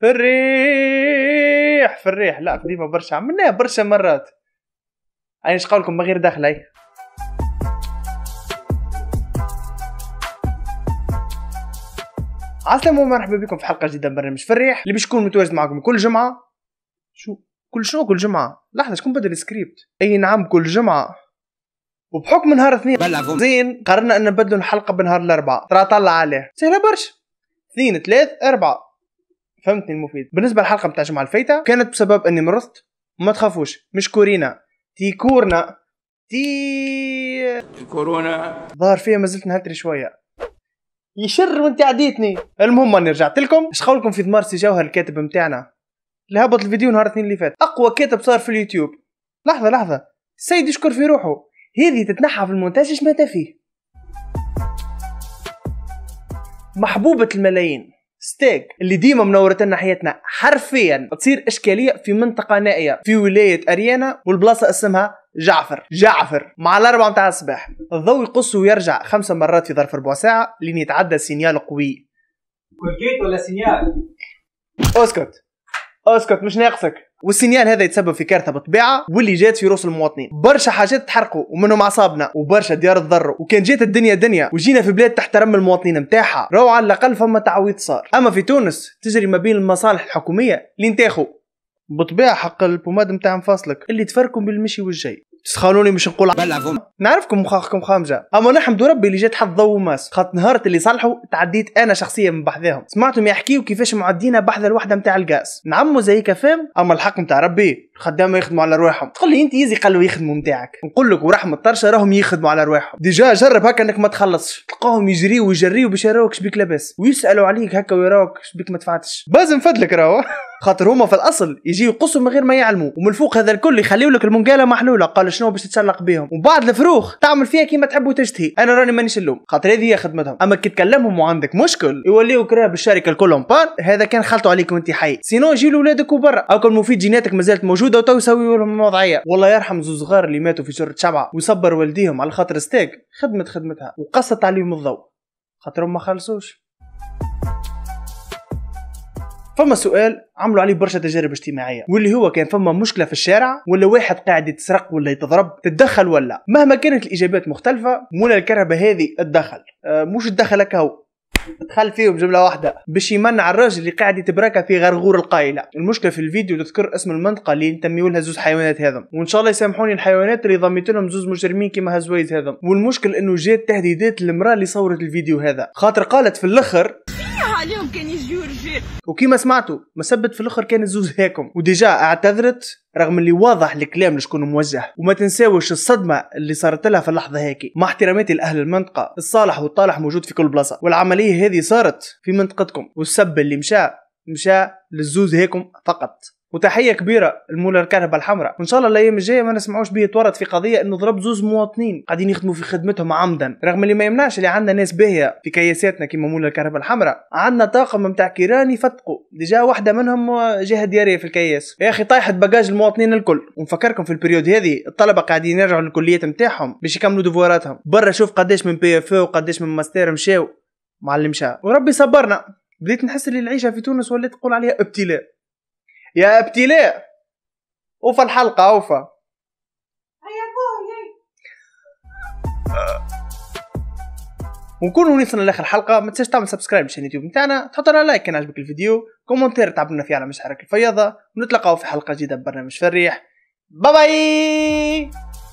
في الريح في الريح لا قديمه برشا عملناها برشا مرات انا ايش قولكم ما غير داخله أي. عسلامة ومرحبا بكم في حلقة جديدة من برنامج في الريح اللي باش يكون متواجد معكم كل جمعة شو كل شنو كل جمعة لحظة شكون بدل السكريبت اي نعم كل جمعة وبحكم نهار اثنين زين قررنا ان نبدلوا الحلقة بنهار الاربعاء ترى طلع عليه سهلة برشا اثنين ثلاث اربعة فهمتني المفيد بالنسبه للحلقه نتاع الجمعه الفايته كانت بسبب اني مرضت ما تخافوش مش كورينا تي كورنا تي كورونا ظهر فيها ما زلت نهتري شويه يشر وانت عديتني المهم اني رجعت لكم شخولكم في دمار سي جوهر الكاتب نتاعنا اللي هبط الفيديو نهار الاثنين اللي فات اقوى كاتب صار في اليوتيوب لحظه لحظه السيد يشكر في روحه هذه تتنحى في المونتاج اش مات فيه محبوبة الملايين ستيك اللي ديما منورة لنا حياتنا حرفيا تصير اشكاليه في منطقه نائيه في ولايه اريانا والبلاصه اسمها جعفر جعفر مع الاربعه متاع الصباح الضوء يقص ويرجع خمسة مرات في ظرف ربع ساعه لين يتعدى سينيال قوي كولجيت ولا سينيال اسكت اسكت مش ناقصك والسنيان هذا يتسبب في كارثه بالطبيعه واللي جات في رؤوس المواطنين برشا حاجات تحرقوا ومنهم اعصابنا وبرشا ديار تضروا وكان جات الدنيا دنيا وجينا في بلاد تحترم المواطنين نتاعها روعة على الاقل فما تعويض صار اما في تونس تجري ما بين المصالح الحكوميه اللي نتاخو بطبيعة حق البوماد نتاع مفاصلك اللي تفركم بالمشي والجاي تسخانوني مش نقول نعرفكم مخاخكم خامجه اما نحمد ربي اللي جات حظ وماس خاطر نهارت اللي صلحوا تعديت انا شخصيا من بحذاهم سمعتهم يحكيوا كيفاش معدينا بحذا الوحده نتاع الغاز نعمو زي كفام اما الحق نتاع ربي خدامه يخدموا على رواحهم تقول لي انت يزي قالوا يخدموا نتاعك نقول لك ورحمه طرشه راهم يخدموا على رواحهم ديجا جرب هكا انك ما تخلصش تلقاهم يجري ويجري باش يراوك شبيك لاباس ويسالوا عليك هكا ويراوك شبيك ما دفعتش بازم فدلك راهو خاطر هما في الاصل يجيو يقصوا من غير ما يعلموا ومن فوق هذا الكل يخليوا لك المنقاله محلوله قال شنو باش تتسلق بهم ومن بعد الفروخ تعمل فيها كيما تحب وتشتهي انا راني مانيش اللوم خاطر هذه هي خدمتهم اما كي تكلمهم وعندك مشكل يوليو كره بالشركه الكلهم بار هذا كان خلطوا عليك وانت حي سينو يجي لولادك وبرا او كان مفيد جيناتك مازالت موجوده وتو يسويوا لهم الوضعيه والله يرحم زوز صغار اللي ماتوا في جرة شبعه ويصبر والديهم على خاطر ستيك خدمت خدمتها وقصت عليهم الضوء خاطر ما خلصوش فما سؤال عملوا عليه برشا تجارب اجتماعيه واللي هو كان فما مشكله في الشارع ولا واحد قاعد يتسرق ولا يتضرب تتدخل ولا مهما كانت الاجابات مختلفه مولا الكرهبه هذه تدخل أه مش تدخل هو دخل فيهم جمله واحده باش يمنع الراجل اللي قاعد يتبركه في غرغور القايله المشكله في الفيديو تذكر اسم المنطقه اللي ينتميوا لها زوز حيوانات هذم وان شاء الله يسامحوني الحيوانات اللي ضميت لهم زوز مجرمين كيما هزويز هذم والمشكل انه جات تهديدات المراه اللي صورت الفيديو هذا خاطر قالت في الاخر عليهم كان يجيو رجال وكيما سمعتوا مسبت في الاخر كان الزوز هاكم وديجا اعتذرت رغم اللي واضح الكلام لشكون موجه وما تنساوش الصدمه اللي صارت لها في اللحظه هاكي مع احتراماتي لاهل المنطقه الصالح والطالح موجود في كل بلاصه والعمليه هذه صارت في منطقتكم والسب اللي مشى مشى للزوز هاكم فقط وتحيه كبيره لمولى الكهرباء الحمراء وان شاء الله الايام الجايه ما نسمعوش بيه يتورط في قضيه انه ضرب زوز مواطنين قاعدين يخدموا في خدمتهم عمدا رغم اللي ما يمنعش اللي عندنا ناس باهيه في كياساتنا كيما مولى الكهرباء الحمراء عندنا طاقم نتاع كيران يفتقوا ديجا واحده منهم جهه دياريه في الكياس يا اخي طايحت بجاج المواطنين الكل ونفكركم في البريود هذه الطلبه قاعدين يرجعوا للكليات نتاعهم باش يكملوا دفوراتهم برا شوف قداش من بي اف وقداش من ماستير مشاو معلم شاء وربي صبرنا بديت نحس اللي العيشه في تونس ولات تقول عليها ابتلاء يا ابتلاء وفي الحلقه اوفا أه. ونكون وصلنا لاخر الحلقه ما تنساش تعمل سبسكرايب للشانل اليوتيوب نتاعنا تحط لنا لايك كان عجبك الفيديو كومونتير تعبنا فيه على مشاعرك الفياضه ونتلقاو في حلقه جديده ببرنامج فريح باي باي